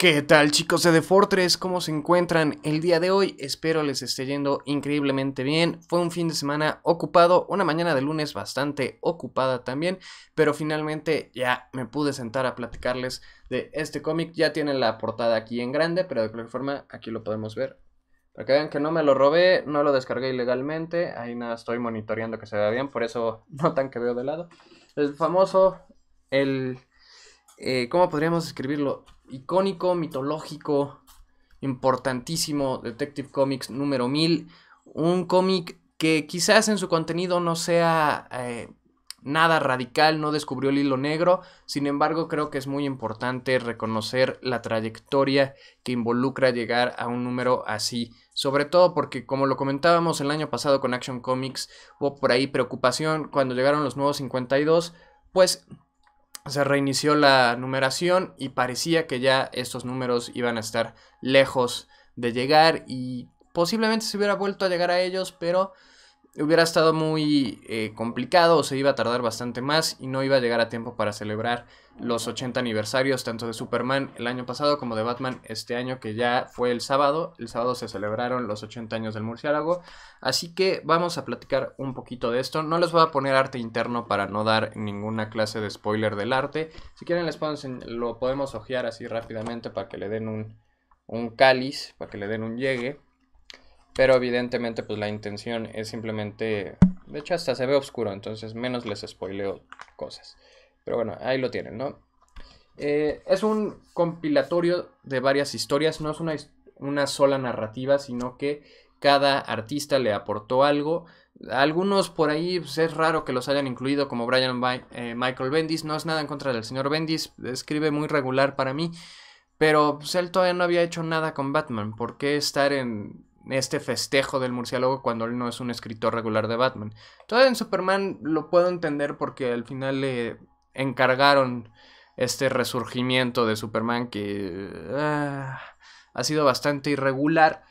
¿Qué tal chicos de The Fortress? ¿Cómo se encuentran el día de hoy? Espero les esté yendo increíblemente bien. Fue un fin de semana ocupado, una mañana de lunes bastante ocupada también, pero finalmente ya me pude sentar a platicarles de este cómic. Ya tienen la portada aquí en grande, pero de cualquier forma aquí lo podemos ver. Para que vean que no me lo robé, no lo descargué ilegalmente, ahí nada, estoy monitoreando que se vea bien, por eso notan que veo de lado. El famoso, el... Eh, ¿Cómo podríamos escribirlo? icónico, mitológico, importantísimo Detective Comics número 1000. Un cómic que quizás en su contenido no sea eh, nada radical, no descubrió el hilo negro, sin embargo creo que es muy importante reconocer la trayectoria que involucra llegar a un número así, sobre todo porque como lo comentábamos el año pasado con Action Comics, hubo por ahí preocupación cuando llegaron los nuevos 52, pues se reinició la numeración y parecía que ya estos números iban a estar lejos de llegar y posiblemente se hubiera vuelto a llegar a ellos, pero hubiera estado muy eh, complicado o se iba a tardar bastante más y no iba a llegar a tiempo para celebrar los 80 aniversarios tanto de Superman el año pasado como de Batman este año que ya fue el sábado. El sábado se celebraron los 80 años del murciélago. Así que vamos a platicar un poquito de esto. No les voy a poner arte interno para no dar ninguna clase de spoiler del arte. Si quieren les lo podemos hojear así rápidamente para que le den un, un cáliz, para que le den un llegue. Pero evidentemente, pues la intención es simplemente. De hecho, hasta se ve oscuro, entonces menos les spoileo cosas. Pero bueno, ahí lo tienen, ¿no? Eh, es un compilatorio de varias historias, no es una, una sola narrativa, sino que cada artista le aportó algo. Algunos por ahí pues, es raro que los hayan incluido, como Brian eh, Michael Bendis. No es nada en contra del señor Bendis, escribe muy regular para mí. Pero pues, él todavía no había hecho nada con Batman. ¿Por qué estar en este festejo del murciélago cuando él no es un escritor regular de Batman. Todavía en Superman lo puedo entender porque al final le encargaron este resurgimiento de Superman que ah, ha sido bastante irregular,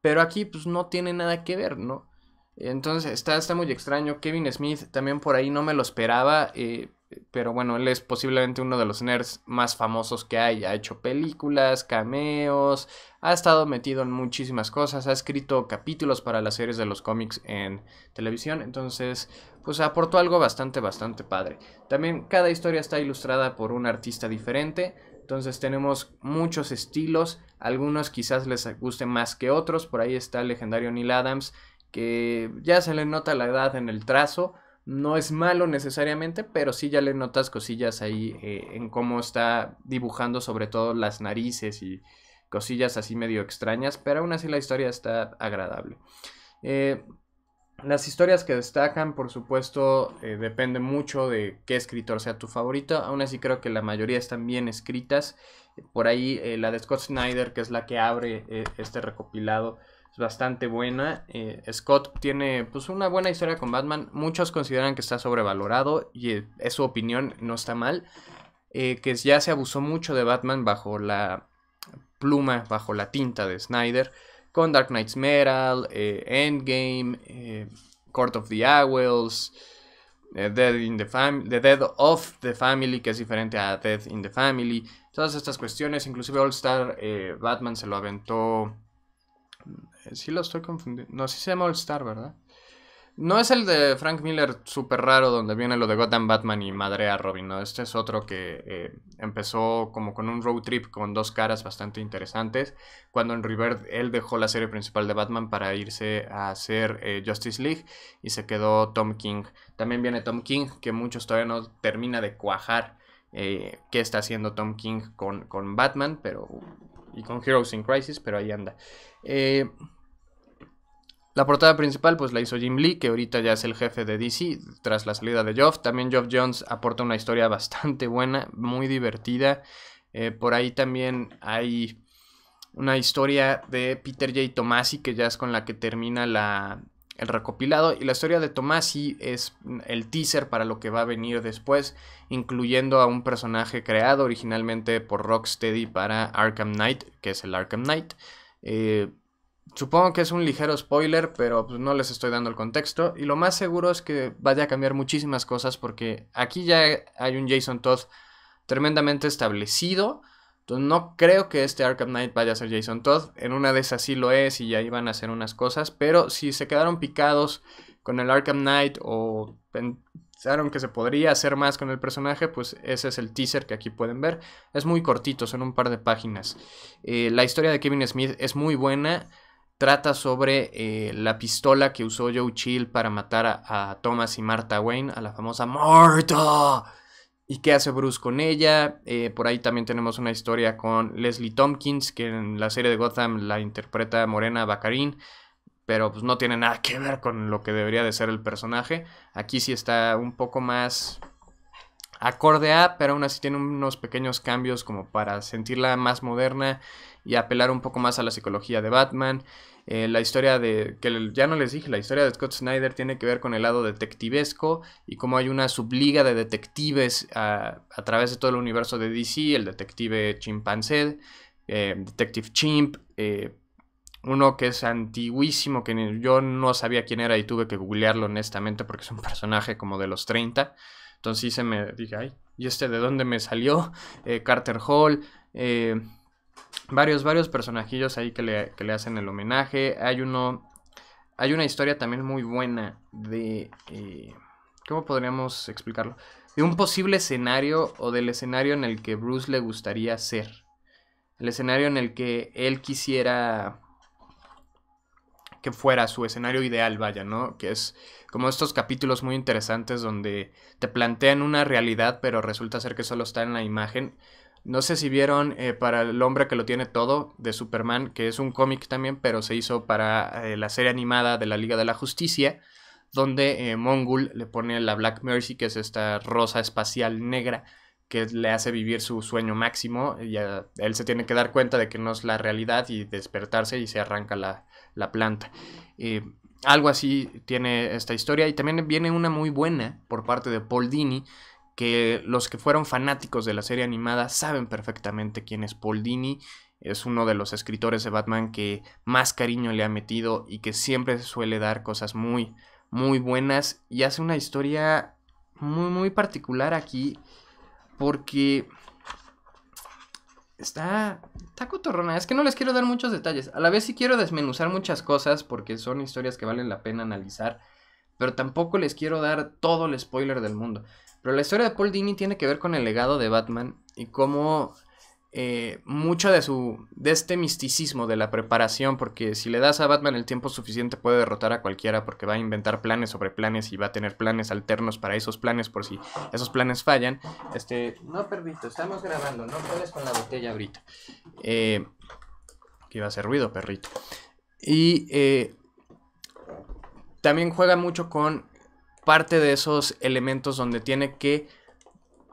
pero aquí pues no tiene nada que ver, ¿no? Entonces está, está muy extraño. Kevin Smith también por ahí no me lo esperaba. Eh, pero bueno, él es posiblemente uno de los nerds más famosos que hay. Ha hecho películas, cameos, ha estado metido en muchísimas cosas, ha escrito capítulos para las series de los cómics en televisión. Entonces, pues aportó algo bastante, bastante padre. También cada historia está ilustrada por un artista diferente. Entonces tenemos muchos estilos, algunos quizás les guste más que otros. Por ahí está el legendario Neil Adams, que ya se le nota la edad en el trazo, no es malo necesariamente, pero sí ya le notas cosillas ahí eh, en cómo está dibujando sobre todo las narices y cosillas así medio extrañas, pero aún así la historia está agradable. Eh, las historias que destacan, por supuesto, eh, depende mucho de qué escritor sea tu favorito. Aún así creo que la mayoría están bien escritas. Por ahí la de Scott Snyder, que es la que abre este recopilado, es bastante buena. Eh, Scott tiene pues una buena historia con Batman. Muchos consideran que está sobrevalorado y eh, es su opinión, no está mal. Eh, que ya se abusó mucho de Batman bajo la pluma, bajo la tinta de Snyder. Con Dark Knight's Metal, Endgame, Court of the Owls, the, the Dead of the Family, que es diferente a Dead in the Family. Todas estas cuestiones, inclusive All Star, Batman se lo aventó Sí lo estoy confundiendo. No, sí se llama All Star, ¿verdad? No es el de Frank Miller súper raro donde viene lo de Gotham Batman y madre a Robin, ¿no? Este es otro que eh, empezó como con un road trip con dos caras bastante interesantes, cuando en River él dejó la serie principal de Batman para irse a hacer eh, Justice League y se quedó Tom King. También viene Tom King, que muchos todavía no termina de cuajar eh, qué está haciendo Tom King con, con Batman, pero y con Heroes in Crisis, pero ahí anda. Eh, la portada principal pues la hizo Jim Lee, que ahorita ya es el jefe de DC tras la salida de Geoff. También Geoff Jones aporta una historia bastante buena, muy divertida. Eh, por ahí también hay una historia de Peter J. Tomasi, que ya es con la que termina la, el recopilado y la historia de Tomasi es el teaser para lo que va a venir después, incluyendo a un personaje creado originalmente por Rocksteady para Arkham Knight, que es el Arkham Knight. Eh, supongo que es un ligero spoiler, pero pues, no les estoy dando el contexto y lo más seguro es que vaya a cambiar muchísimas cosas porque aquí ya hay un Jason Todd tremendamente establecido entonces no creo que este Arkham Knight vaya a ser Jason Todd. En una de esas sí lo es y ya iban a hacer unas cosas. Pero si se quedaron picados con el Arkham Knight o pensaron que se podría hacer más con el personaje, pues ese es el teaser que aquí pueden ver. Es muy cortito, son un par de páginas. Eh, la historia de Kevin Smith es muy buena. Trata sobre eh, la pistola que usó Joe Chill para matar a, Thomas y Martha Wayne, a la famosa MARTHA! y qué hace Bruce con ella. Eh, por ahí también tenemos una historia con Leslie Tompkins, que en la serie de Gotham la interpreta Morena Baccarin, pero pues no tiene nada que ver con lo que debería de ser el personaje. Aquí sí está un poco más acorde a, pero aún así tiene unos pequeños cambios como para sentirla más moderna y apelar un poco más a la psicología de Batman. Eh, la historia de, que ya no les dije, la historia de Scott Snyder tiene que ver con el lado detectivesco y cómo hay una subliga de detectives a, través de todo el universo de DC, el detective chimpancé, eh, Detective Chimp, eh, uno que es antiguísimo, que yo no sabía quién era y tuve que googlearlo honestamente porque es un personaje como de los 30. Entonces sí me dije, ay, ¿y este de dónde me salió? Carter Hall varios, varios personajillos ahí que le, hacen el homenaje. Hay uno, hay una historia también muy buena de, eh, ¿cómo podríamos explicarlo? De un posible escenario o del escenario en el que Bruce le gustaría ser. El escenario en el que él quisiera que fuera su escenario ideal, vaya, ¿no? Que es como estos capítulos muy interesantes donde te plantean una realidad, pero resulta ser que solo está en la imagen. No sé si vieron eh, para El hombre que lo tiene todo de Superman, que es un cómic también, pero se hizo para eh, la serie animada de la Liga de la Justicia, donde eh, Mongul le pone la Black Mercy, que es esta rosa espacial negra que le hace vivir su sueño máximo. Y él se tiene que dar cuenta de que no es la realidad y despertarse y se arranca la, la planta. algo así tiene esta historia. Y también viene una muy buena por parte de Paul Dini que los que fueron fanáticos de la serie animada saben perfectamente quién es Paul Dini. Es uno de los escritores de Batman que más cariño le ha metido y que siempre suele dar cosas muy, muy buenas. Y hace una historia muy, muy particular aquí porque está, está cotorrona. Es que no les quiero dar muchos detalles. A la vez sí quiero desmenuzar muchas cosas porque son historias que valen la pena analizar. Pero tampoco les quiero dar todo el spoiler del mundo. Pero la historia de Paul Dini tiene que ver con el legado de Batman y cómo eh, mucho de su de este misticismo de la preparación, porque si le das a Batman el tiempo suficiente puede derrotar a cualquiera porque va a inventar planes sobre planes y va a tener planes alternos para esos planes por si esos planes fallan. Este, no perrito, estamos grabando, no puedes con la botella ahorita. Eh, que iba a hacer ruido, perrito. Y eh, también juega mucho con parte de esos elementos donde tiene que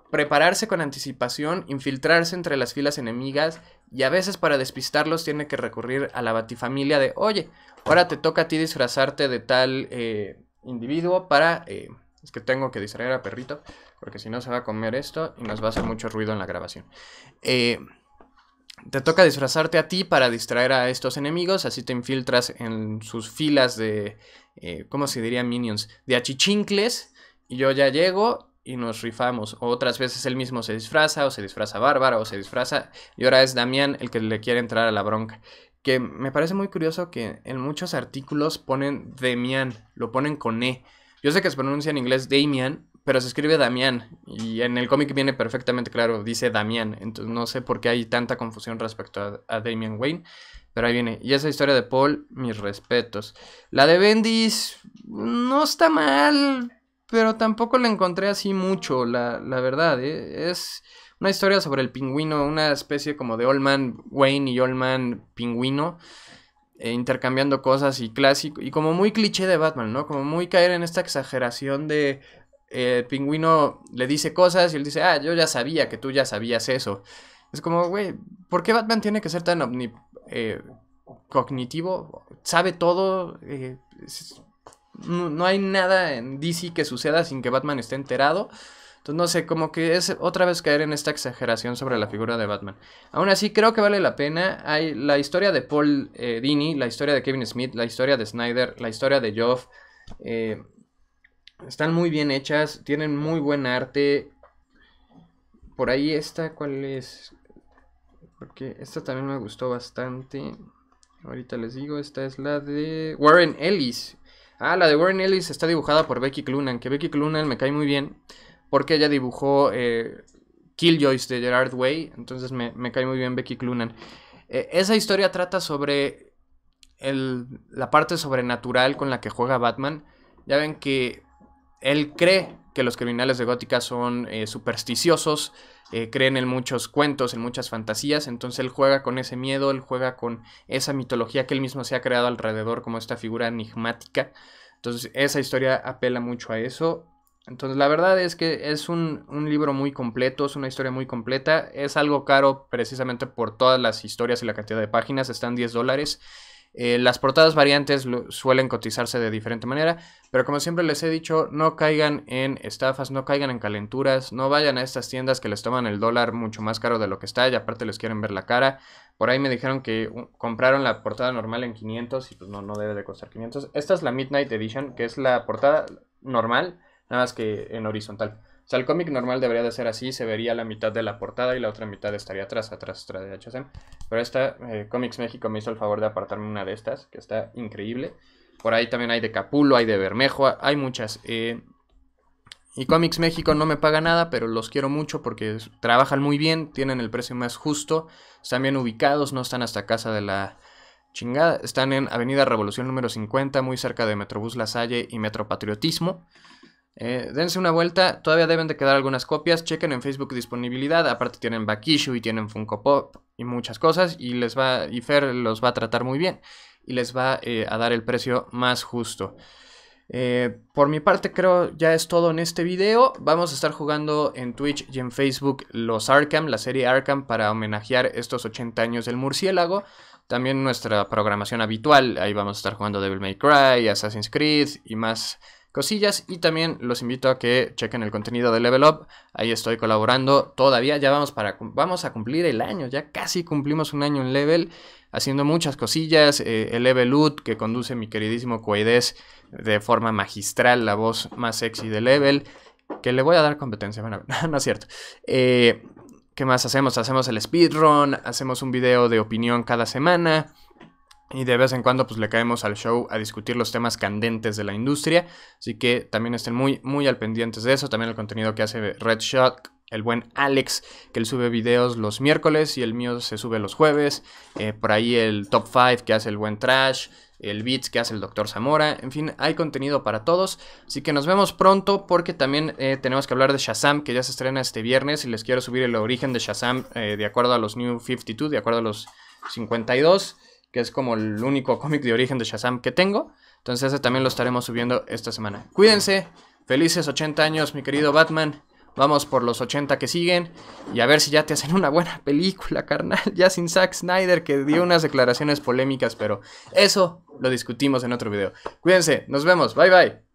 prepararse con anticipación, infiltrarse entre las filas enemigas y a veces para despistarlos tiene que recurrir a la batifamilia de, oye, ahora te toca a ti disfrazarte de tal eh, individuo para... Eh, es que tengo que distraer a perrito, porque si no se va a comer esto y nos va a hacer mucho ruido en la grabación. Eh, te toca disfrazarte a ti para distraer a estos enemigos, así te infiltras en sus filas de, eh, ¿cómo se diría minions? De achichincles, y yo ya llego y nos rifamos. O otras veces él mismo se disfraza, o se disfraza Bárbara, o se disfraza, y ahora es Damián el que le quiere entrar a la bronca. Que me parece muy curioso que en muchos artículos ponen Demian, lo ponen con E. Yo sé que se pronuncia en inglés Damian, pero se escribe Damián y en el cómic viene perfectamente claro, dice Damián, entonces no sé por qué hay tanta confusión respecto a, Damian Wayne, pero ahí viene. Y esa historia de Paul, mis respetos. La de Bendis no está mal, pero tampoco la encontré así mucho, la, verdad. ¿eh? Es una historia sobre el pingüino, una especie como de Old Man Wayne y Old Man Pingüino eh, intercambiando cosas y clásico, y como muy cliché de Batman, ¿no? Como muy caer en esta exageración de pingüino le dice cosas y él dice, ah, yo ya sabía que tú ya sabías eso. Es como, güey, ¿por qué Batman tiene que ser tan omni eh, cognitivo? Sabe todo. Eh, no, hay nada en DC que suceda sin que Batman esté enterado. Entonces, no sé, como que es otra vez caer en esta exageración sobre la figura de Batman. Aún así, creo que vale la pena. Hay la historia de Paul eh, Dini, la historia de Kevin Smith, la historia de Snyder, la historia de Joff. Eh, están muy bien hechas, tienen muy buen arte. Por ahí esta, ¿cuál es? Porque esta también me gustó bastante. Ahorita les digo, esta es la de Warren Ellis. Ah, la de Warren Ellis está dibujada por Becky Clunan, que Becky Clunan me cae muy bien porque ella dibujó eh, Killjoys de Gerard Way, entonces me, cae muy bien Becky Clunan. Eh, esa historia trata sobre la parte sobrenatural con la que juega Batman. Ya ven que él cree que los criminales de Gótica son eh, supersticiosos, eh, creen en muchos cuentos, en muchas fantasías, entonces él juega con ese miedo, él juega con esa mitología que él mismo se ha creado alrededor como esta figura enigmática. Entonces esa historia apela mucho a eso. Entonces la verdad es que es un, un libro muy completo, es una historia muy completa, es algo caro precisamente por todas las historias y la cantidad de páginas, están 10 dólares. Eh, las portadas variantes suelen cotizarse de diferente manera, pero como siempre les he dicho, no caigan en estafas, no caigan en calenturas, no vayan a estas tiendas que les toman el dólar mucho más caro de lo que está y aparte les quieren ver la cara. Por ahí me dijeron que compraron la portada normal en 500 y pues no, no debe de costar 500. Esta es la Midnight Edition, que es la portada normal, nada más que en horizontal sea, el cómic normal debería de ser así, se vería la mitad de la portada y la otra mitad estaría atrás, atrás, atrás de HSM. Pero esta, eh, Comics México me hizo el favor de apartarme una de estas, que está increíble. Por ahí también hay de Capulo, hay de Bermejo, hay muchas. Eh, y Comics México no me paga nada, pero los quiero mucho porque trabajan muy bien, tienen el precio más justo, están bien ubicados, no están hasta casa de la chingada. Están en Avenida Revolución número 50, muy cerca de Metrobús La Salle y Metro Patriotismo. Eh, dense una vuelta, todavía deben de quedar algunas copias, chequen en Facebook disponibilidad, aparte tienen Bakishu y tienen Funko Pop y muchas cosas y les va y Fer los va a tratar muy bien y les va eh, a dar el precio más justo. Eh, por mi parte creo ya es todo en este video. Vamos a estar jugando en Twitch y en Facebook los Arkham, la serie Arkham, para homenajear estos 80 años del murciélago. También nuestra programación habitual, ahí vamos a estar jugando Devil May Cry, Assassin's Creed y más cosillas y también los invito a que chequen el contenido de Level Up, ahí estoy colaborando todavía, ya vamos, para, vamos a cumplir el año, ya casi cumplimos un año en Level, haciendo muchas cosillas, eh, el Level Ut, que conduce mi queridísimo Coides de forma magistral, la voz más sexy de Level, que le voy a dar competencia, bueno, no es cierto. Eh, ¿Qué más hacemos? Hacemos el speedrun, hacemos un video de opinión cada semana. Y de vez en cuando pues le caemos al show a discutir los temas candentes de la industria. Así que también estén muy, muy al pendientes de eso. También el contenido que hace Red el buen Alex, que él sube videos los miércoles y el mío se sube los jueves. Eh, por ahí el Top 5 que hace el buen Trash, el Beats que hace el Dr. Zamora. En fin, hay contenido para todos. Así que nos vemos pronto porque también eh, tenemos que hablar de Shazam, que ya se estrena este viernes. Y les quiero subir el origen de Shazam eh, de acuerdo a los New 52, de acuerdo a los 52 que es como el único cómic de origen de Shazam que tengo. Entonces ese también lo estaremos subiendo esta semana. Cuídense, felices 80 años, mi querido Batman. Vamos por los 80 que siguen y a ver si ya te hacen una buena película, carnal. Ya sin Zack Snyder que dio unas declaraciones polémicas, pero eso lo discutimos en otro video. Cuídense, nos vemos, bye bye.